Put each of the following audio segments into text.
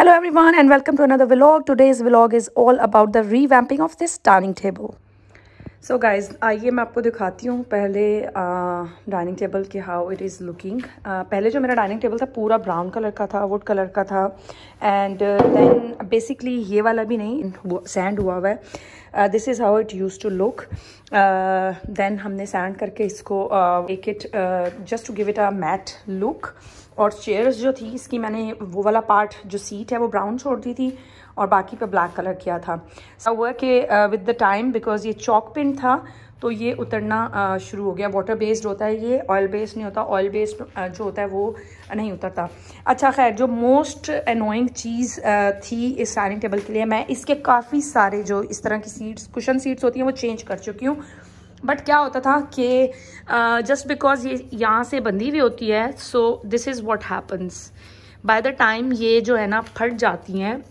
Hello everyone and welcome to another vlog. Today's vlog is all about the revamping of this dining table. So guys, आइए मैं आपको दिखाती हूँ पहले dining table के how it is looking पहले जो मेरा डाइनिंग टेबल था पूरा ब्राउन कलर का था वुड कलर का था एंड देन बेसिकली ये वाला भी नहीं सैंड हुआ हुआ है this is how it use to look then हमने सैंड करके इसको एक it just to give it a matte look और चेयर्स जो थी इसकी मैंने वो वाला पार्ट जो सीट है वो ब्राउन छोड़ दी थी और बाकी पे ब्लैक कलर किया था हुआ कि विद द टाइम बिकॉज ये चॉक पिन था तो ये उतरना शुरू हो गया वाटर बेस्ड होता है ये ऑयल बेस्ड नहीं होता ऑयल बेस्ड जो होता है वो नहीं उतरता अच्छा खैर जो मोस्ट अनोइंग चीज़ थी इस डाइनिंग टेबल के लिए मैं इसके काफ़ी सारे जो इस तरह की सीट्स कुशन सीट्स होती हैं वो चेंज कर चुकी हूँ बट क्या होता था कि जस्ट बिकॉज ये यहाँ से बंधी हुई होती है so this is what happens by the time ये जो है ना फट जाती हैं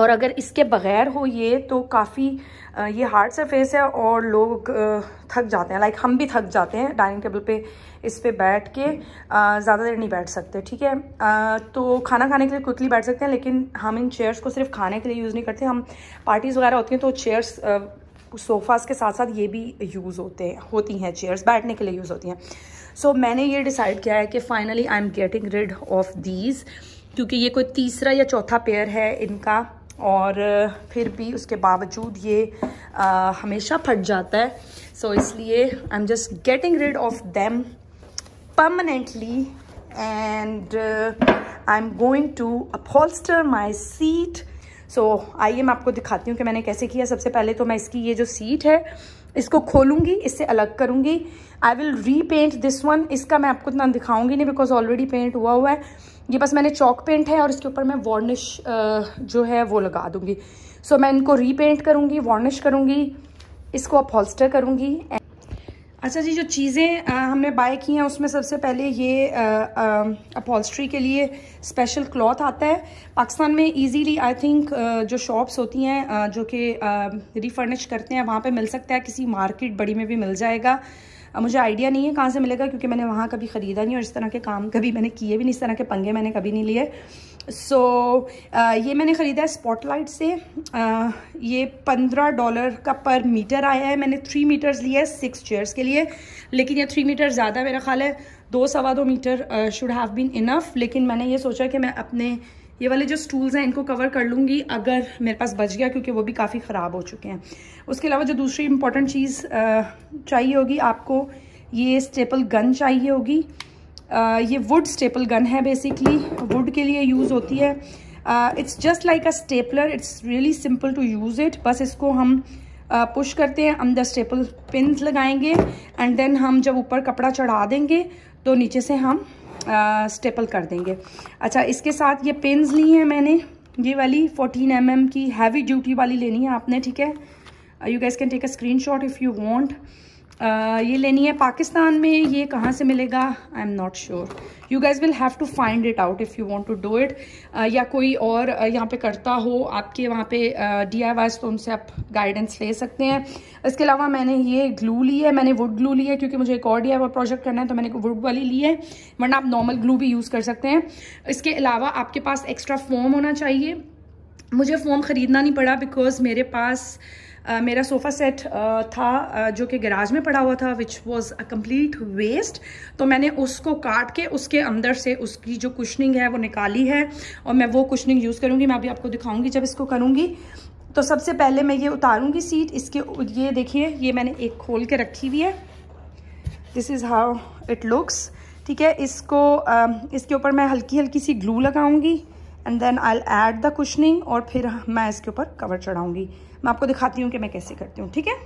और अगर इसके बग़ैर हो ये तो काफ़ी ये हार्ड सरफेस है और लोग थक जाते हैं लाइक हम भी थक जाते हैं डाइनिंग टेबल पे इस पर बैठ के ज़्यादा देर नहीं बैठ सकते ठीक है तो खाना खाने के लिए क्विकली बैठ सकते हैं लेकिन हम इन चेयर्स को सिर्फ खाने के लिए यूज़ नहीं करते हम पार्टीज़ वगैरह होती हैं तो चेयर्स सोफ़ाज़ के साथ साथ ये भी यूज़ होते हैं होती हैं चेयर्स बैठने के लिए यूज़ होती हैं सो so, मैंने ये डिसाइड किया है कि finally I am getting rid of these क्योंकि ये कोई तीसरा या चौथा पेयर है इनका और फिर भी उसके बावजूद ये आ, हमेशा फट जाता है सो so, इसलिए I am just getting rid of them permanently and I am going to upholster my seat so आइए मैं आपको दिखाती हूँ कि मैंने कैसे किया सबसे पहले तो मैं इसकी ये जो सीट है इसको खोलूंगी इससे अलग करूंगी I will repaint this one इसका मैं आपको इतना दिखाऊंगी नहीं बिकॉज ऑलरेडी पेंट हुआ हुआ है ये बस मैंने चौक पेंट है और इसके ऊपर मैं वार्निश जो है वो लगा दूँगी सो so, मैं इनको रीपेंट करूँगी वार्निश करूँगी इसको अब हॉल्स्टर करूँगी अच्छा जी जो चीज़ें हमने बाय की हैं उसमें सबसे पहले ये अपॉल्स्ट्री के लिए स्पेशल क्लॉथ आता है पाकिस्तान में इजीली आई थिंक जो शॉप्स होती हैं जो कि रिफर्निश करते हैं वहाँ पे मिल सकता है किसी मार्केट बड़ी में भी मिल जाएगा मुझे आइडिया नहीं है कहाँ से मिलेगा क्योंकि मैंने वहाँ कभी ख़रीदा नहीं और इस तरह के काम कभी मैंने किए भी नहीं इस तरह के पंगे मैंने कभी नहीं लिए सो so, ये मैंने ख़रीदा है स्पॉटलाइट से आ, ये पंद्रह डॉलर का पर मीटर आया है मैंने थ्री मीटर्स लिया है सिक्स चेयर्स के लिए लेकिन ये थ्री मीटर ज़्यादा मेरा ख्याल है दो सवा दो metre should have been enough लेकिन मैंने ये सोचा कि मैं अपने ये वाले जो स्टूल्स हैं इनको कवर कर लूँगी अगर मेरे पास बच गया क्योंकि वो भी काफ़ी ख़राब हो चुके हैं उसके अलावा जो दूसरी इंपॉर्टेंट चीज़ चाहिए होगी आपको ये स्टेपल गन चाहिए होगी ये वुड स्टेपल गन है बेसिकली वुड के लिए यूज़ होती है it's just like a stapler it's really simple to use it बस इसको हम पुश uh, करते हैं अंदर स्टेपल पिन लगाएंगे एंड देन हम जब ऊपर कपड़ा चढ़ा देंगे तो नीचे से हम आ, स्टेपल कर देंगे अच्छा इसके साथ ये पेंस ली हैं मैंने ये वाली 14 एम mm की हैवी ड्यूटी वाली लेनी है आपने ठीक है you guys can take a screen shot if you want ये लेनी है पाकिस्तान में ये कहाँ से मिलेगा I am not sure you guys will have to find it out if you want to do it या कोई और यहाँ पे करता हो आपके वहाँ पे डी आई वाइज तो उनसे आप गाइडेंस ले सकते हैं इसके अलावा मैंने ये ग्लू ली है मैंने वुड ग्लू ली है क्योंकि मुझे एक और डी आई वाई प्रोजेक्ट करना है तो मैंने वुड वाली ली है वरना आप नॉर्मल ग्लू भी यूज़ कर सकते हैं इसके अलावा आपके पास एक्स्ट्रा फॉर्म होना चाहिए मुझे फॉर्म ख़रीदना नहीं पड़ा बिकॉज़ मेरे पास uh, Uh, मेरा सोफ़ा सेट uh, था uh, जो कि गैराज में पड़ा हुआ था which was a complete waste तो मैंने उसको काट के उसके अंदर से उसकी जो कुशनिंग है वो निकाली है और मैं वो कुशनिंग यूज़ करूँगी मैं अभी आपको दिखाऊँगी जब इसको करूँगी तो सबसे पहले मैं ये उतारूँगी सीट इसके ये देखिए ये मैंने एक खोल के रखी हुई है this is how it looks ठीक है इसको um, इसके ऊपर मैं हल्की हल्की सी ग्लू लगाऊँगी and then I add the cushioning और फिर मैं इसके ऊपर कवर चढ़ाऊंगी मैं आपको दिखाती हूँ कि मैं कैसे करती हूँ ठीक है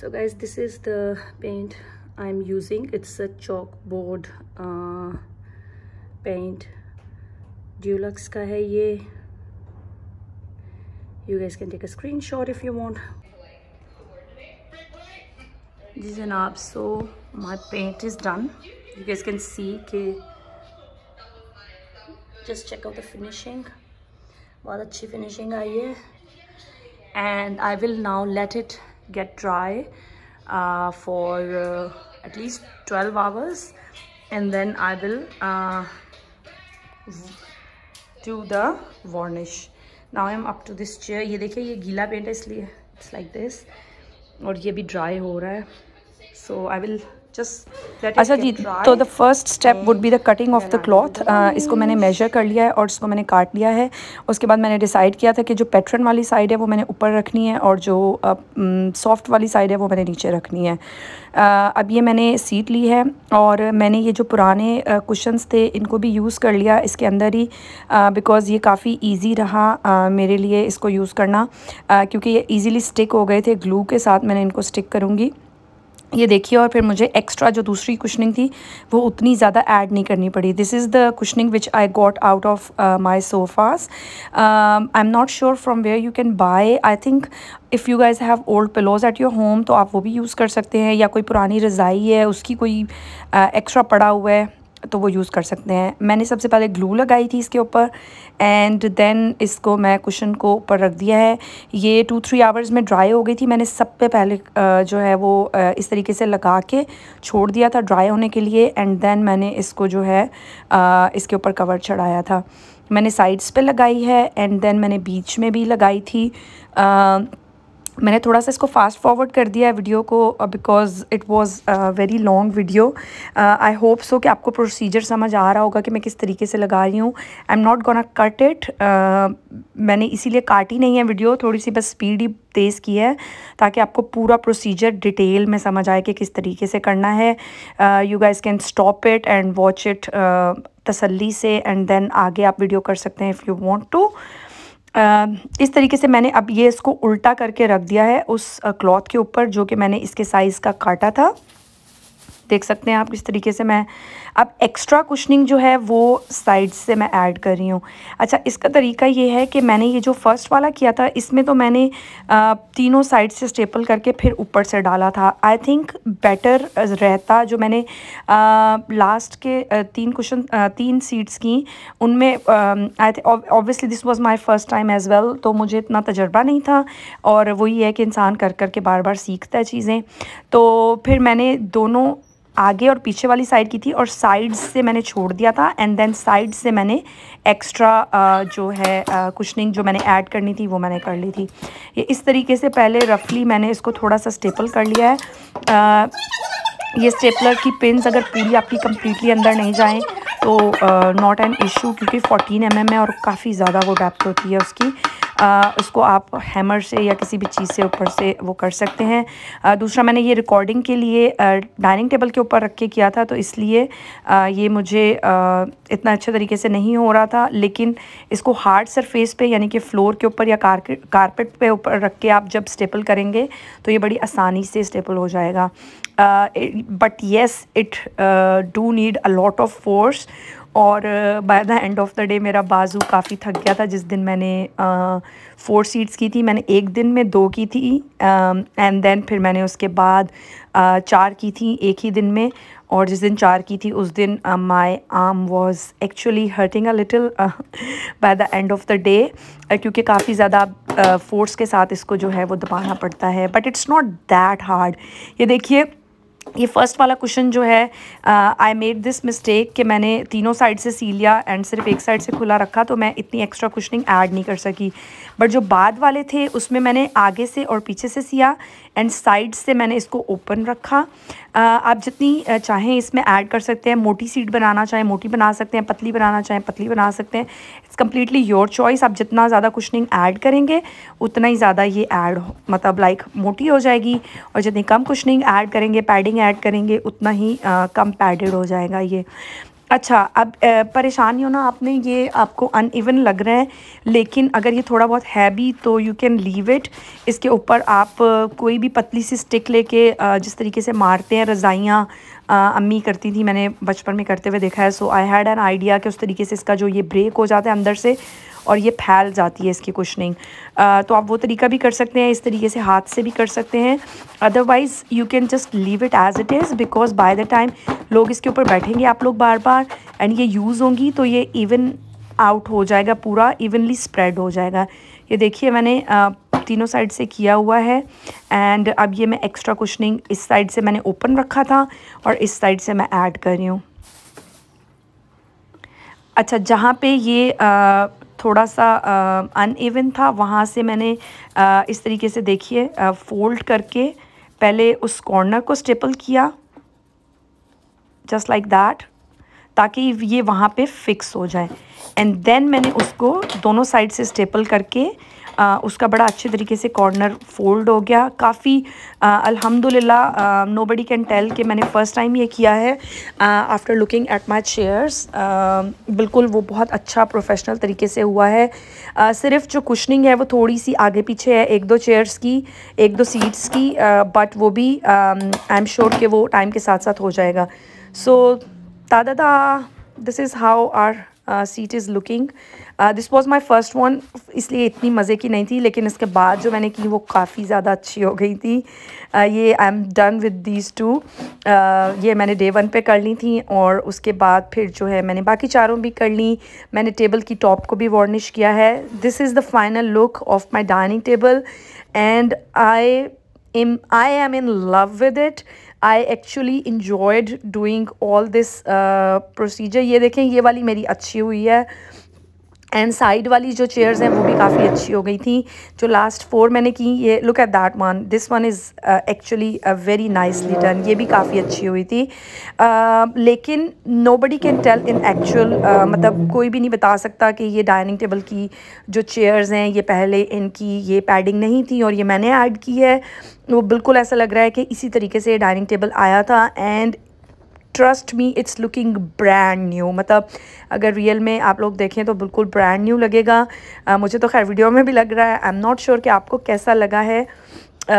so guys this is the paint I am using it's a chalk board paint Dulux का है ये you guys can take a screen shot if you want जी जनाब so my paint is done you guys can see कि just check out the finishing बहुत अच्छी finishing आई है and I will now let it get dry uh, for uh, at least 12 hours and then I will uh, do the varnish now I am up to this chair ye dekhiye ye geela paint hai isliye it's like this और ये भी dry हो रहा है so I will अच्छा जी तो the first step would be the cutting of the cloth इसको मैंने मेजर कर लिया है और इसको मैंने काट लिया है उसके बाद मैंने डिसाइड किया था कि जो पैटर्न वाली साइड है वो मैंने ऊपर रखनी है और जो सॉफ्ट uh, mm, वाली साइड है वो मैंने नीचे रखनी है uh, अब ये मैंने सीट ली है और मैंने ये जो पुराने कुशंस uh, थे इनको भी यूज़ कर लिया इसके अंदर ही बिकॉज़ uh, ये काफ़ी ईजी रहा uh, मेरे लिए इसको यूज़ करना uh, क्योंकि ये ईज़िली स्टिक हो गए थे ग्लू के साथ मैंने इनको स्टिक करूँगी ये देखिए और फिर मुझे एक्स्ट्रा जो दूसरी कुशनिंग थी वो उतनी ज़्यादा ऐड नहीं करनी पड़ी this is the cushioning which I got out of my sofas I am not sure from where you can buy I think if you guys have old pillows at your home तो आप वो भी use कर सकते हैं या कोई पुरानी रज़ाई है उसकी कोई एक्स्ट्रा uh, पड़ा हुआ है तो वो यूज़ कर सकते हैं मैंने सबसे पहले ग्लू लगाई थी इसके ऊपर एंड देन इसको मैं कुशन को ऊपर रख दिया है ये टू थ्री आवर्स में ड्राई हो गई थी मैंने सब पे पहले जो है वो इस तरीके से लगा के छोड़ दिया था ड्राई होने के लिए एंड देन मैंने इसको जो है इसके ऊपर कवर चढ़ाया था मैंने साइड्स पे लगाई है एंड देन मैंने बीच में भी लगाई थी मैंने थोड़ा सा इसको फास्ट फॉरवर्ड कर दिया है वीडियो को because it was very long video I hope so कि आपको प्रोसीजर समझ आ रहा होगा कि मैं किस तरीके से लगा रही हूँ I am not gonna cut it मैंने इसीलिए ही नहीं है वीडियो थोड़ी सी बस स्पीड ही तेज़ की है ताकि आपको पूरा प्रोसीजर डिटेल में समझ आए कि किस तरीके से करना है you guys can stop it and watch it तसल्ली से एंड देन आगे आप वीडियो कर सकते हैं इफ़ यू वॉन्ट टू इस तरीके से मैंने अब ये इसको उल्टा करके रख दिया है उस क्लॉथ के ऊपर जो कि मैंने इसके साइज़ का काटा था देख सकते हैं आप किस तरीके से मैं अब एक्स्ट्रा कुशनिंग जो है वो साइड से मैं ऐड कर रही हूँ अच्छा इसका तरीका ये है कि मैंने ये जो फर्स्ट वाला किया था इसमें तो मैंने तीनों साइड से स्टेपल करके फिर ऊपर से डाला था आई थिंक बेटर रहता जो मैंने लास्ट के तीन कुशन तीन सीट्स की उनमें I think obviously this was my first time as well तो मुझे इतना तजर्बा नहीं था और वही है कि इंसान कर कर के बार बार सीखता है चीज़ें तो फिर मैंने दोनों आगे और पीछे वाली साइड की थी और साइड से मैंने छोड़ दिया था एंड देन साइड से मैंने एक्स्ट्रा जो है कुशनिंग जो मैंने ऐड करनी थी वो मैंने कर ली थी ये इस तरीके से पहले रफली मैंने इसको थोड़ा सा स्टेपल कर लिया है आ, ये स्टेपलर की पिन्स अगर पूरी आपकी कम्प्लीटली अंदर नहीं जाएँ तो नॉट एन इशू क्योंकि 14 एम mm है और काफ़ी ज़्यादा वो डेप्थ होती है उसकी आ, उसको आप हैमर से या किसी भी चीज़ से ऊपर से वो कर सकते हैं आ, दूसरा मैंने ये रिकॉर्डिंग के लिए डाइनिंग टेबल के ऊपर रख के किया था तो इसलिए आ, ये मुझे आ, इतना अच्छे तरीके से नहीं हो रहा था लेकिन इसको हार्ड सरफेस पे यानी कि फ़्लोर के ऊपर या कारपेट पे ऊपर रख के आप जब स्टेपल करेंगे तो ये बड़ी आसानी से स्टेपल हो जाएगा but yes it do need a lot of force और by the end of the day मेरा बाजू काफ़ी थक गया था जिस दिन मैंने फ़ोर सीट्स की थी मैंने एक दिन में दो की थी एंड देन फिर मैंने उसके बाद uh, चार की थी एक ही दिन में और जिस दिन चार की थी उस दिन my arm was actually hurting a little by the end of the day क्योंकि काफ़ी ज़्यादा फोर्स के साथ इसको जो है वो दबाना पड़ता है but it's not that hard ये देखिए ये फर्स्ट वाला क्वेश्चन जो है आई मेड दिस मिस्टेक कि मैंने तीनों साइड से सी लिया एंड सिर्फ एक साइड से खुला रखा तो मैं इतनी एक्स्ट्रा क्वेश्चनिंग ऐड नहीं कर सकी बट जो बाद वाले थे उसमें मैंने आगे से और पीछे से सिया एंड साइड से मैंने इसको ओपन रखा आप जितनी चाहें इसमें ऐड कर सकते हैं मोटी सीट बनाना चाहें मोटी बना सकते हैं पतली बनाना चाहें पतली बना सकते हैं इट्स कम्प्लीटली योर चॉइस आप जितना ज़्यादा कुशनिंग ऐड करेंगे उतना ही ज़्यादा ये ऐड मतलब लाइक मोटी हो जाएगी और जितनी कम कुशनिंग ऐड करेंगे पैडिंग ऐड करेंगे उतना ही आ, कम पैडेड हो जाएगा ये अच्छा अब परेशान होना आपने ये आपको अन इवन लग रहा है लेकिन अगर ये थोड़ा बहुत हैवी तो यू कैन लीव इट इसके ऊपर आप कोई भी पतली सी स्टिक लेके जिस तरीके से मारते हैं रज़ाइयाँ अम्मी करती थी मैंने बचपन में करते हुए देखा है so I had an idea कि उस तरीके से इसका जो ये ब्रेक हो जाता है अंदर से और ये फैल जाती है इसकी कुशनिंग तो आप वो तरीका भी कर सकते हैं इस तरीके से हाथ से भी कर सकते हैं otherwise you can just leave it as it is because by the time लोग इसके ऊपर बैठेंगे आप लोग बार बार एंड ये यूज़ होंगी तो ये इवन आउट हो जाएगा पूरा इवनली स्प्रेड हो जाएगा ये देखिए मैंने तीनों साइड से किया हुआ है एंड अब ये मैं एक्स्ट्रा कुशनिंग इस साइड से मैंने ओपन रखा था और इस साइड से मैं ऐड कर रही हूँ अच्छा जहाँ पे ये आ, थोड़ा सा अन इवन था वहाँ से मैंने आ, इस तरीके से देखिए फोल्ड करके पहले उस कॉर्नर को स्टेपल किया जस्ट लाइक दैट ताकि ये वहाँ पे फिक्स हो जाए एंड देन मैंने उसको दोनों साइड से स्टेपल करके आ, उसका बड़ा अच्छे तरीके से कॉर्नर फोल्ड हो गया काफ़ी अल्हम्दुलिल्लाह नो बडी कैन टेल कि मैंने फ़र्स्ट टाइम ये किया है after looking at my chairs बिल्कुल वो बहुत अच्छा प्रोफेशनल तरीके से हुआ है आ, सिर्फ जो कुशनिंग है वो थोड़ी सी आगे पीछे है एक दो चेयर्स की एक दो सीट्स की बट वो भी आई एम श्योर कि वो टाइम के साथ साथ हो जाएगा So, tada da, this is how our seat is looking this was my first one इसलिए इतनी मज़े की नहीं थी लेकिन इसके बाद जो मैंने की वो काफ़ी ज़्यादा अच्छी हो गई थी uh, ये I am done with these two ये मैंने डे वन पे कर ली थी और उसके बाद फिर जो है मैंने बाकी चारों भी कर ली मैंने टेबल की टॉप को भी वार्निश किया है this is the final look of my dining table and I am I am in love with it I actually enjoyed doing all this procedure ये देखें ये वाली मेरी अच्छी हुई है एंड साइड वाली जो चेयर्स हैं वो भी काफ़ी अच्छी हो गई थी जो लास्ट फोर मैंने की ये look at that one this one is actually very nicely done ये भी काफ़ी अच्छी हुई थी uh, लेकिन nobody can tell in actual मतलब कोई भी नहीं बता सकता कि ये डाइनिंग टेबल की जो चेयर्स हैं ये पहले इनकी ये पैडिंग नहीं थी और ये मैंने ऐड की है वो बिल्कुल ऐसा लग रहा है कि इसी तरीके से डाइनिंग टेबल आया था and trust me it's looking brand new मतलब अगर रियल में आप लोग देखें तो बिल्कुल ब्रांड न्यू लगेगा आ, मुझे तो खैर वीडियो में भी लग रहा है आई एम नॉट श्योर कि आपको कैसा लगा है आ,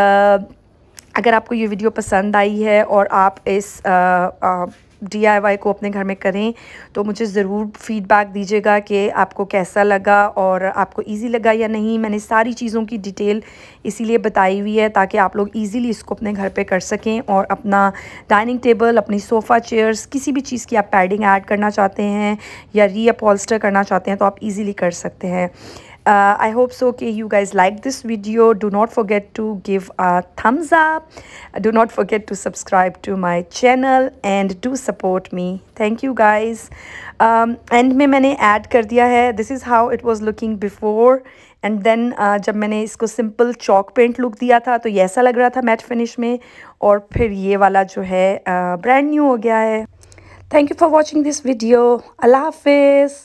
अगर आपको ये वीडियो पसंद आई है और आप इस आ, आ, डीआईवाई को अपने घर में करें तो मुझे ज़रूर फीडबैक दीजिएगा कि आपको कैसा लगा और आपको ईजी लगा या नहीं मैंने सारी चीज़ों की डिटेल इसीलिए बताई हुई है ताकि आप लोग ईज़िली इसको अपने घर पे कर सकें और अपना डाइनिंग टेबल अपनी सोफ़ा चेयर्स किसी भी चीज़ की आप पैडिंग ऐड करना चाहते हैं या री करना चाहते हैं तो आप ईज़िली कर सकते हैं uh, i hope so okay you guys like this video do not forget to give a thumbs up do not forget to subscribe to my channel and do support me thank you guys um, end में maine add kar diya hai this is how it was looking before and then uh, जब मैंने इसको simple chalk paint look दिया था तो ये ऐसा लग रहा था मैट फिनिश में और फिर ये वाला जो है ब्रांड uh, न्यू हो गया है thank you for watching this video अल्लाह हाफिज़